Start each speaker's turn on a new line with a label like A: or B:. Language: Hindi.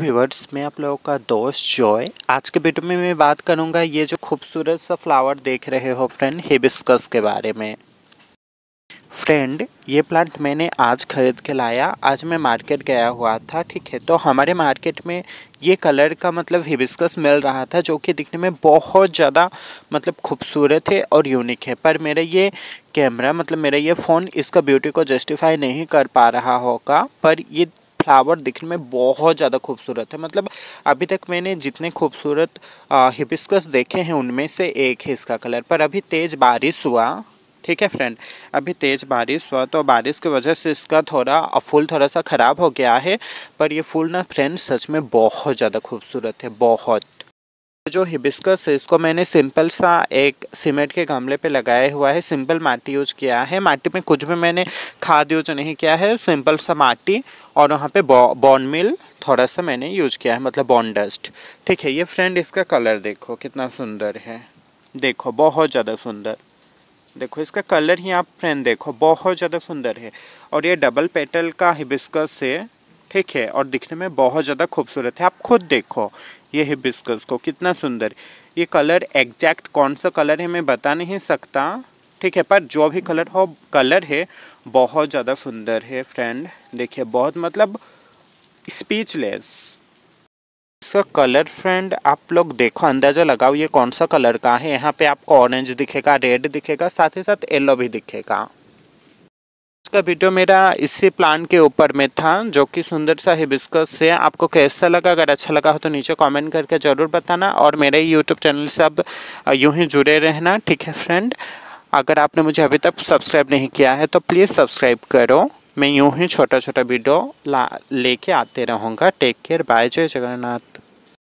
A: व्यूवर्स में आप लोगों का दोस्त जॉय आज के वीडियो में मैं बात करूंगा ये जो खूबसूरत सा फ्लावर देख रहे हो फ्रेंड हिबिस्कस के बारे में फ्रेंड ये प्लांट मैंने आज खरीद के लाया आज मैं मार्केट गया हुआ था ठीक है तो हमारे मार्केट में ये कलर का मतलब हिबिस्कस मिल रहा था जो कि दिखने में बहुत ज़्यादा मतलब खूबसूरत है और यूनिक है पर मेरा ये कैमरा मतलब मेरा ये फ़ोन इसका ब्यूटी को जस्टिफाई नहीं कर पा रहा होगा पर ये फ्लावर दिखने में बहुत ज़्यादा खूबसूरत है मतलब अभी तक मैंने जितने खूबसूरत हिबिस्कस देखे हैं उनमें से एक है इसका कलर पर अभी तेज़ बारिश हुआ ठीक है फ्रेंड अभी तेज़ बारिश हुआ तो बारिश की वजह से इसका थोड़ा फूल थोड़ा सा ख़राब हो गया है पर ये फूल ना फ्रेंड सच में बहुत ज़्यादा खूबसूरत है बहुत जो हिबिस्कस है इसको मैंने सिंपल सा एक सीमेंट के गमले पे लगाया हुआ है सिंपल माटी यूज किया है माटी में कुछ भी मैंने खाद यूज नहीं किया है सिंपल सा माटी और वहाँ पे बॉन मिल थोड़ा सा मैंने यूज किया है मतलब बॉन डस्ट ठीक है ये फ्रेंड इसका कलर देखो कितना सुंदर है देखो बहुत ज़्यादा सुंदर देखो इसका कलर ही आप फ्रेंड देखो बहुत ज़्यादा सुंदर है और ये डबल पेटल का हिबिस्कस है ठीक है और दिखने में बहुत ज़्यादा खूबसूरत है आप खुद देखो ये हिबिस्कस को कितना सुंदर ये कलर एग्जैक्ट कौन सा कलर है मैं बता नहीं सकता ठीक है पर जो भी कलर हो कलर है बहुत ज़्यादा सुंदर है फ्रेंड देखिए बहुत मतलब स्पीचलेस इसका कलर फ्रेंड आप लोग देखो अंदाज़ा लगाओ ये कौन सा कलर का है यहाँ पे आपको ऑरेंज दिखेगा रेड दिखेगा साथ ही साथ येलो भी दिखेगा का वीडियो मेरा इसी प्लान के ऊपर में था जो कि सुंदर सा हिबिस्कस है आपको कैसा लगा अगर अच्छा लगा हो तो नीचे कमेंट करके ज़रूर बताना और मेरे यूट्यूब चैनल से अब यूँ ही जुड़े रहना ठीक है फ्रेंड अगर आपने मुझे अभी तक सब्सक्राइब नहीं किया है तो प्लीज़ सब्सक्राइब करो मैं यूँ ही छोटा छोटा वीडियो ला लेके आते रहूँगा टेक केयर बाय जय जगन्नाथ